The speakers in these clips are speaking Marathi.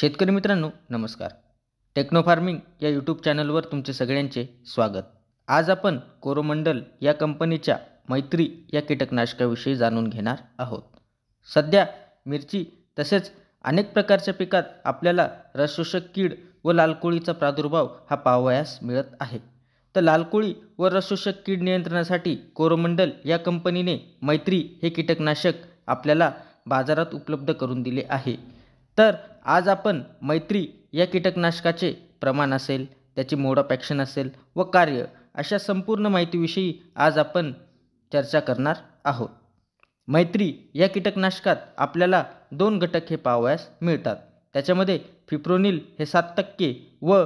शेतकरी मित्रांनो नमस्कार टेक्नो फार्मिंग या यूट्यूब चॅनलवर तुमचे सगळ्यांचे स्वागत आज आपण कोरोमंडल या कंपनीच्या मैत्री या कीटकनाशकाविषयी जाणून घेणार आहोत सध्या मिरची तसेच अनेक प्रकारच्या पिकात आपल्याला रसशोषक कीड व लालकोळीचा प्रादुर्भाव हा पावयास मिळत आहे तर लालकोळी व रसशोषक कीड नियंत्रणासाठी कोरोमंडल या कंपनीने मैत्री हे कीटकनाशक आपल्याला बाजारात उपलब्ध करून दिले आहे तर आज आपण मैत्री या कीटकनाशकाचे प्रमाण असेल त्याची मोड ऑफ ॲक्शन असेल व कार्य अशा संपूर्ण माहितीविषयी आज आपण चर्चा करणार आहोत मैत्री या कीटकनाशकात आपल्याला दोन घटक हे पाहावयास मिळतात त्याच्यामध्ये फिप्रोनिल हे सात टक्के व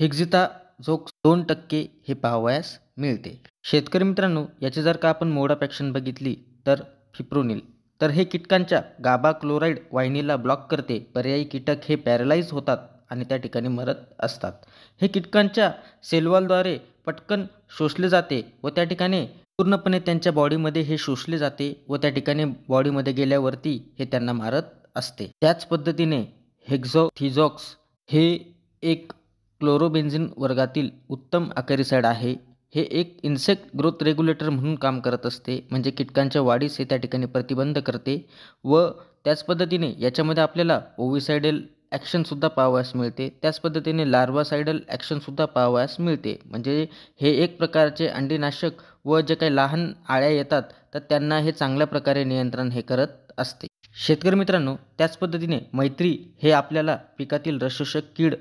हेक्झिता झोक दोन टक्के हे पाहावयास मिळते शेतकरी मित्रांनो याची जर का आपण मोड ऑफ ॲक्शन बघितली तर फिप्रोनिल तर हे कीटकांच्या गाबा क्लोराईड वाहिनीला ब्लॉक करते पर्यायी कीटक हे पॅरलाइज होतात आणि त्या ठिकाणी मरत असतात हे कीटकांच्या सेलवालद्वारे पटकन शोषले जाते व त्या ठिकाणी पूर्णपणे त्यांच्या बॉडीमध्ये हे शोषले जाते व त्या ठिकाणी बॉडीमध्ये गेल्यावरती हे त्यांना मारत असते त्याच पद्धतीने हेक्झोथिझॉक्स हे एक क्लोरोबेन्झिन वर्गातील उत्तम अकॅरिसाइड आहे हे एक इन्सेक्ट ग्रोथ रेग्युलेटर म्हणून काम करत असते म्हणजे कीटकांच्या वाढीस हे त्या ठिकाणी प्रतिबंध करते व त्याच पद्धतीने याच्यामध्ये आपल्याला ओविसायडल ॲक्शनसुद्धा पाहावयास मिळते त्याच पद्धतीने लार्वासायडल ॲक्शनसुद्धा पाहावयास मिळते म्हणजे हे एक प्रकारचे अंडीनाशक व जे काही लहान आळ्या येतात तर त्यांना हे चांगल्या प्रकारे नियंत्रण हे करत असते शेतकरी मित्रांनो त्याच पद्धतीने मैत्री हे आपल्याला पिकातील रसोषक कीड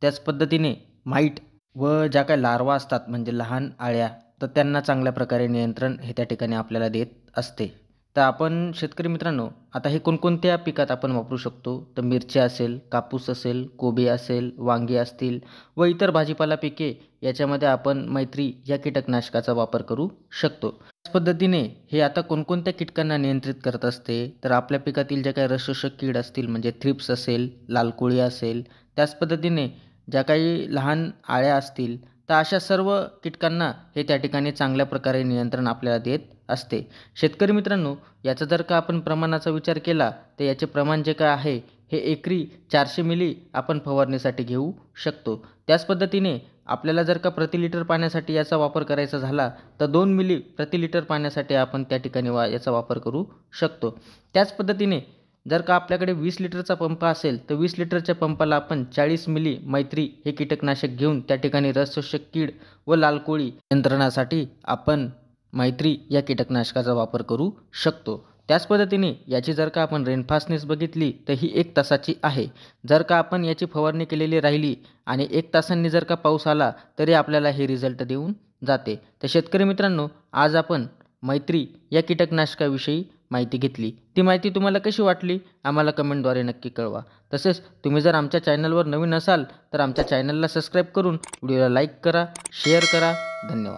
त्याच पद्धतीने माईट व ज्या काही लार्वा असतात म्हणजे लहान आळ्या तर त्यांना चांगल्या प्रकारे नियंत्रण हे त्या ठिकाणी आपल्याला देत असते तर आपण शेतकरी मित्रांनो आता हे कोणकोणत्या पिकात आपण वापरू शकतो तर मिरची असेल कापूस असेल कोबी असेल वांगी असतील व इतर भाजीपाला पिके याच्यामध्ये आपण मैत्री या कीटकनाशकाचा वापर करू शकतो त्याच पद्धतीने हे आता कोणकोणत्या कीटकांना नियंत्रित करत असते तर आपल्या पिकातील ज्या काही रसशोषक कीड असतील म्हणजे थ्रिप्स असेल लालकोळी असेल त्याच पद्धतीने ज्या काही लहान आळ्या असतील तर अशा सर्व कीटकांना हे त्या ठिकाणी चांगल्या प्रकारे नियंत्रण आपल्याला देत असते शेतकरी मित्रांनो याचा जर का आपण प्रमाणाचा विचार केला तर याचे प्रमाण जे काय आहे हे एकरी चारशे मिली आपण फवारणीसाठी घेऊ शकतो त्याच पद्धतीने आपल्याला जर का प्रति लिटर पाण्यासाठी याचा वापर करायचा झाला तर दोन मिली प्रति लिटर पाण्यासाठी आपण त्या ठिकाणी वा याचा वापर करू शकतो त्याच पद्धतीने जर का आपल्याकडे वीस लिटरचा पंप असेल तर वीस लिटरच्या पंपाला आपण चाळीस मिली मैत्री हे कीटकनाशक घेऊन त्या ठिकाणी रसशोषक कीड व लालकोळी नियंत्रणासाठी आपण मैत्री या कीटकनाशकाचा वापर करू शकतो त्याच पद्धतीने याची जर का आपण रेनफास्टनेस बघितली तर ही एक तासाची आहे जर का आपण याची फवारणी केलेली राहिली आणि एक तासांनी जर का पाऊस आला तरी आपल्याला हे रिझल्ट देऊन जाते तर शेतकरी मित्रांनो आज आपण मैत्री या कीटकनाशकाविषयी माहिती घेतली ती माहिती तुम्हाला कशी वाटली आम्हाला कमेंटद्वारे नक्की कळवा तसेच तुम्ही जर आमच्या चॅनलवर नवीन असाल तर आमच्या चॅनलला सबस्क्राईब करून व्हिडिओला लाईक करा शेअर करा धन्यवाद